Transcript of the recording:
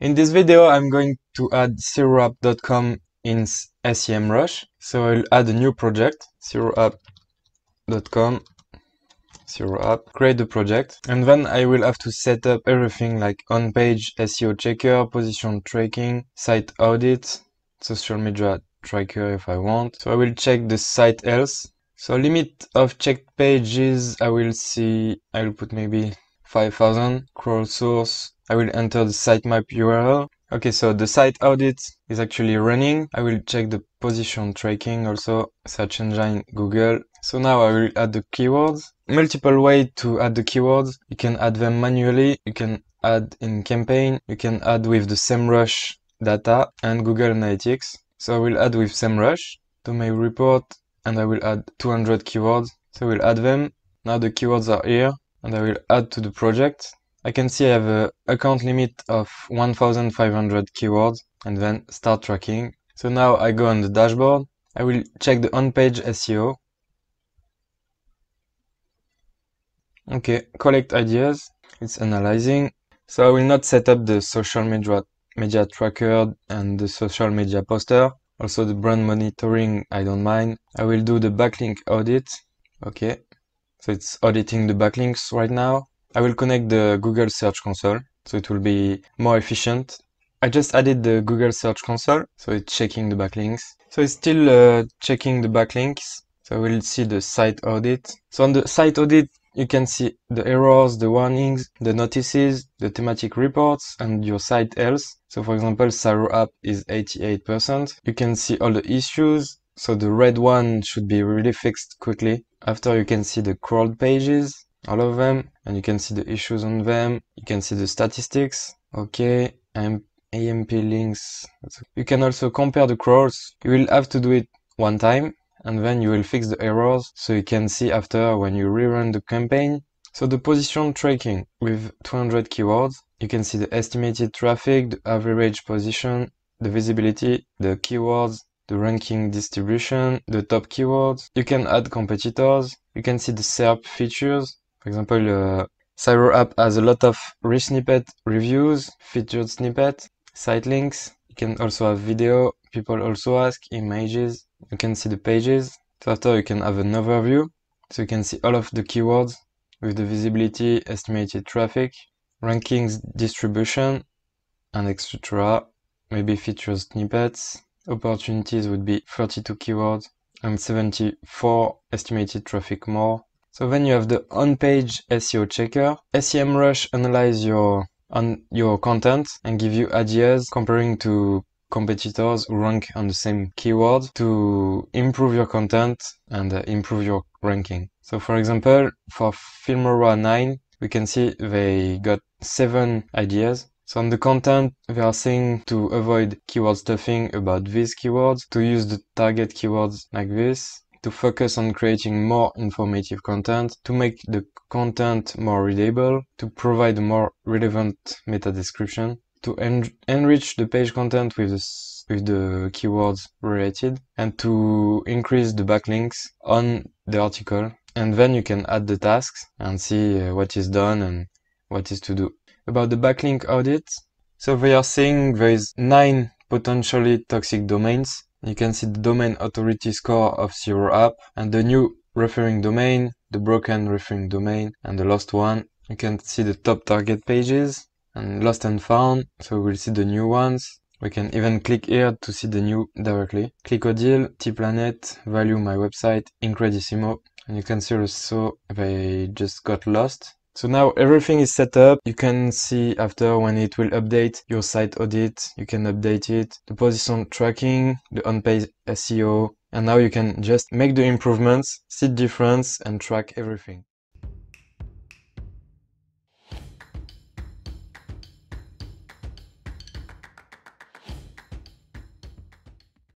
In this video, I'm going to add zeroapp.com in SEMrush. So I'll add a new project, zeroapp.com, zeroapp, create the project. And then I will have to set up everything like on-page SEO checker, position tracking, site audit, social media tracker if I want. So I will check the site else. So limit of checked pages, I will see, I'll put maybe 5000 crawl source. I will enter the sitemap URL. Okay, so the site audit is actually running. I will check the position tracking also, search engine Google. So now I will add the keywords. Multiple way to add the keywords. You can add them manually. You can add in campaign. You can add with the SEMrush data and Google Analytics. So I will add with SEMrush to my report and I will add 200 keywords. So I will add them. Now the keywords are here and I will add to the project. I can see I have a account limit of 1500 keywords and then start tracking. So now I go on the dashboard. I will check the on-page SEO. Okay, collect ideas. It's analyzing. So I will not set up the social media, media tracker and the social media poster. Also the brand monitoring, I don't mind. I will do the backlink audit. Okay, so it's auditing the backlinks right now. I will connect the Google Search Console, so it will be more efficient. I just added the Google Search Console, so it's checking the backlinks. So it's still uh, checking the backlinks. So we'll see the site audit. So on the site audit, you can see the errors, the warnings, the notices, the thematic reports, and your site health. So for example, Saro app is 88%. You can see all the issues, so the red one should be really fixed quickly. After you can see the crawled pages, all of them, and you can see the issues on them. You can see the statistics. Okay, AMP links. You can also compare the crawls. You will have to do it one time and then you will fix the errors so you can see after when you rerun the campaign. So the position tracking with 200 keywords, you can see the estimated traffic, the average position, the visibility, the keywords, the ranking distribution, the top keywords. You can add competitors. You can see the SERP features. For example, uh, Cyro app has a lot of rich snippet reviews, featured snippet, site links. You can also have video. People also ask images. You can see the pages. So after you can have an overview. So you can see all of the keywords with the visibility, estimated traffic, rankings distribution, and etc. Maybe features snippets, opportunities would be 32 keywords and 74 estimated traffic more. So then you have the on-page SEO checker. SEMrush analyze your on your content and give you ideas comparing to competitors who rank on the same keyword to improve your content and uh, improve your ranking. So for example, for Filmora 9, we can see they got seven ideas so on the content, they are saying to avoid keyword stuffing about these keywords, to use the target keywords like this, to focus on creating more informative content, to make the content more readable, to provide a more relevant meta description, to en enrich the page content with the with the keywords related and to increase the backlinks on the article and then you can add the tasks and see uh, what is done and what is to do about the backlink audit. So they are saying there is nine potentially toxic domains. You can see the domain authority score of zero app and the new referring domain, the broken referring domain, and the lost one. You can see the top target pages and lost and found. So we'll see the new ones. We can even click here to see the new directly. Click T-Planet, Value My Website, Incredissimo. And you can see also they just got lost. So now everything is set up. You can see after when it will update your site audit, you can update it, the position tracking, the on-page SEO, and now you can just make the improvements, see the difference and track everything.